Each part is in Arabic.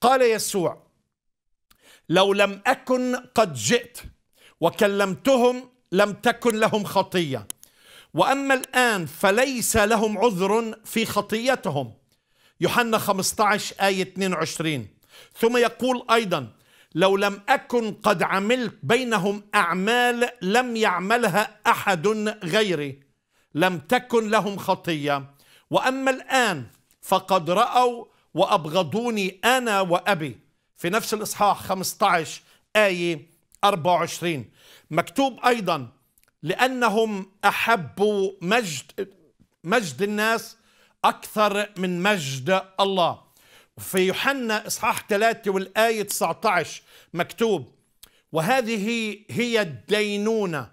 قال يسوع لو لم أكن قد جئت وكلمتهم لم تكن لهم خطية وأما الآن فليس لهم عذر في خطيتهم يوحنا 15 آية 22 ثم يقول أيضا لو لم أكن قد عملت بينهم أعمال لم يعملها أحد غيري لم تكن لهم خطية وأما الآن فقد رأوا وأبغضوني أنا وأبي في نفس الإصحاح 15 آية 24 مكتوب أيضا لأنهم أحبوا مجد مجد الناس أكثر من مجد الله في يوحنا إصحاح 3 والآية 19 مكتوب وهذه هي الدينونة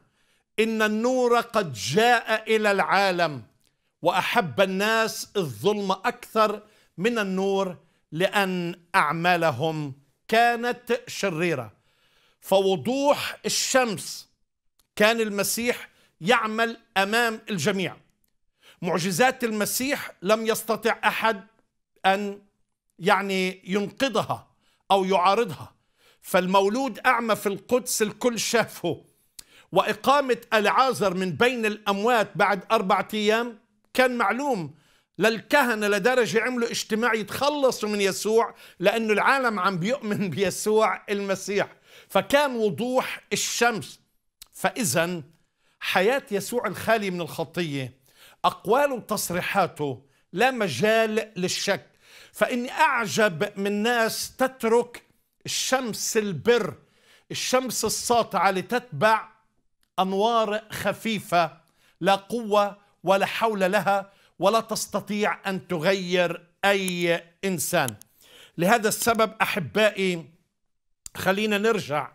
إن النور قد جاء إلى العالم وأحب الناس الظلم أكثر من النور لأن أعمالهم كانت شريرة فوضوح الشمس كان المسيح يعمل أمام الجميع معجزات المسيح لم يستطع أحد أن يعني ينقضها أو يعارضها فالمولود أعمى في القدس الكل شافه وإقامة العازر من بين الأموات بعد أربعة أيام كان معلوم للكهنة لدرجة عملوا اجتماع يتخلصوا من يسوع لأنه العالم عم بيؤمن بيسوع المسيح فكان وضوح الشمس فإذا حياة يسوع الخالي من الخطية أقواله وتصريحاته لا مجال للشك فإني أعجب من ناس تترك الشمس البر الشمس الساطعة لتتبع أنوار خفيفة لا قوة ولا حول لها ولا تستطيع أن تغير أي إنسان لهذا السبب أحبائي خلينا نرجع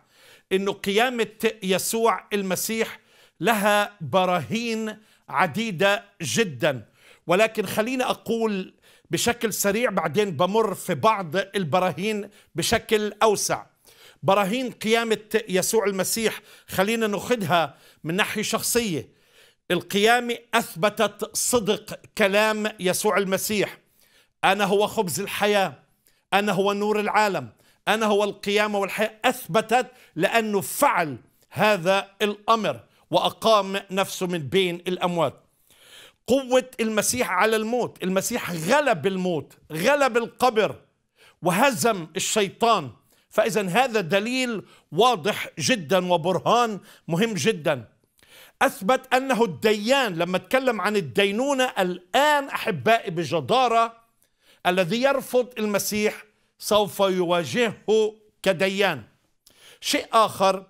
أنه قيامة يسوع المسيح لها براهين عديدة جدا ولكن خليني أقول بشكل سريع بعدين بمر في بعض البراهين بشكل أوسع براهين قيامة يسوع المسيح خلينا ناخذها من ناحية شخصية القيامة أثبتت صدق كلام يسوع المسيح أنا هو خبز الحياة أنا هو نور العالم أنا هو القيامة والحياة أثبتت لأنه فعل هذا الأمر وأقام نفسه من بين الأموات قوة المسيح على الموت المسيح غلب الموت غلب القبر وهزم الشيطان فإذا هذا دليل واضح جدا وبرهان مهم جدا أثبت أنه الديان لما اتكلم عن الدينونة الآن أحبائي بجدارة الذي يرفض المسيح سوف يواجهه كديان شيء آخر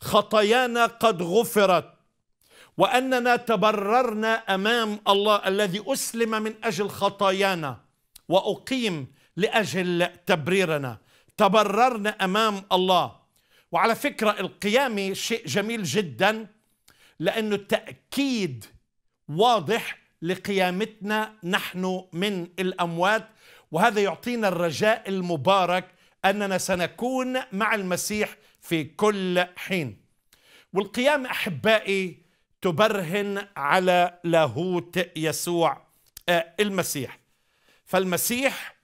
خطايانا قد غفرت وأننا تبررنا أمام الله الذي أسلم من أجل خطايانا وأقيم لأجل تبريرنا تبررنا أمام الله وعلى فكرة القيامة شيء جميل جداً لأنه التأكيد واضح لقيامتنا نحن من الأموات وهذا يعطينا الرجاء المبارك أننا سنكون مع المسيح في كل حين والقيام أحبائي تبرهن على لاهوت يسوع آه، المسيح فالمسيح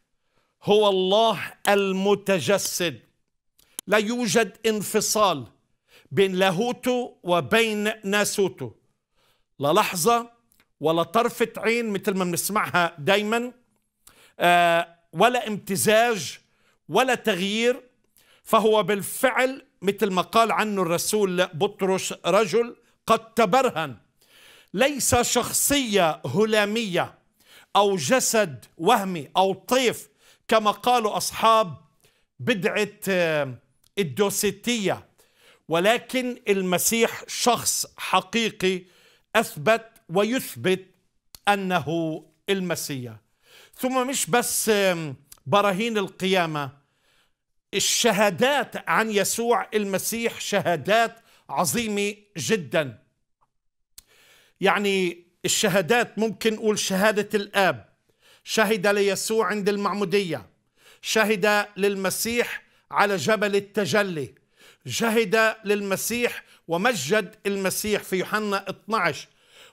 هو الله المتجسد لا يوجد انفصال بين لاهوتو وبين ناسوتو لا لحظة ولا طرفة عين مثل ما بنسمعها دايما آه ولا امتزاج ولا تغيير فهو بالفعل مثل ما قال عنه الرسول بطرس رجل قد تبرهن ليس شخصية هلامية أو جسد وهمي أو طيف كما قالوا أصحاب بدعة آه، الدوسيتية ولكن المسيح شخص حقيقي اثبت ويثبت انه المسيح ثم مش بس براهين القيامه الشهادات عن يسوع المسيح شهادات عظيمه جدا يعني الشهادات ممكن نقول شهاده الاب شهد ليسوع عند المعموديه شهد للمسيح على جبل التجلي جهد للمسيح ومجد المسيح في يوحنا 12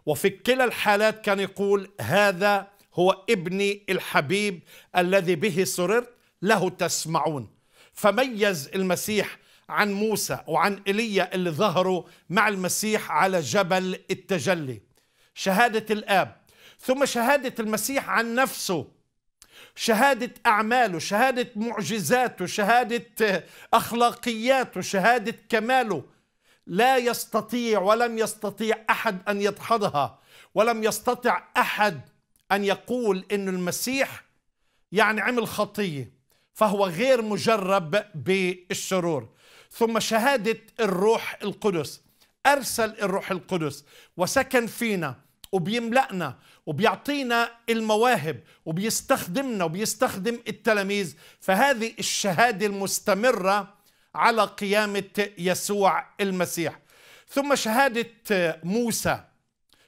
وفي كلا الحالات كان يقول هذا هو ابني الحبيب الذي به سررت له تسمعون فميز المسيح عن موسى وعن ايليا اللي ظهروا مع المسيح على جبل التجلي شهاده الاب ثم شهاده المسيح عن نفسه شهادة أعماله شهادة معجزاته شهادة أخلاقياته شهادة كماله لا يستطيع ولم يستطيع أحد أن يدحضها ولم يستطع أحد أن يقول أن المسيح يعني عمل خطية فهو غير مجرب بالشرور ثم شهادة الروح القدس أرسل الروح القدس وسكن فينا وبيملأنا وبيعطينا المواهب وبيستخدمنا وبيستخدم التلاميذ فهذه الشهادة المستمرة على قيامة يسوع المسيح ثم شهادة موسى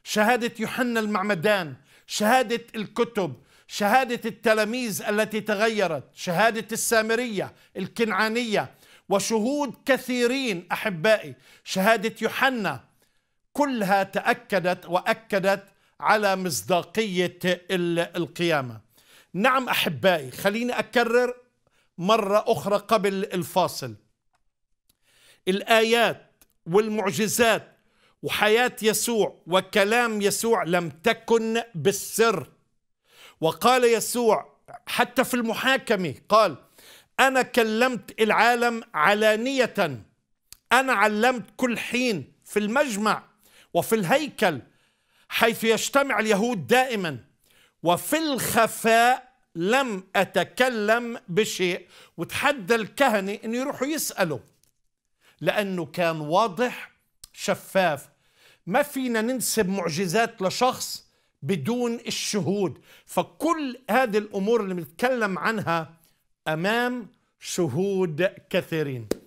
شهادة يوحنا المعمدان شهادة الكتب شهادة التلاميذ التي تغيرت شهادة السامرية الكنعانية وشهود كثيرين أحبائي شهادة يوحنا كلها تأكدت وأكدت على مصداقية القيامة نعم أحبائي خليني أكرر مرة أخرى قبل الفاصل الآيات والمعجزات وحياة يسوع وكلام يسوع لم تكن بالسر وقال يسوع حتى في المحاكمة قال أنا كلمت العالم علانية أنا علمت كل حين في المجمع وفي الهيكل حيث يجتمع اليهود دائما وفي الخفاء لم أتكلم بشيء وتحدى الكهنة أن يروحوا يسألوا لأنه كان واضح شفاف ما فينا ننسب معجزات لشخص بدون الشهود فكل هذه الأمور اللي بنتكلم عنها أمام شهود كثيرين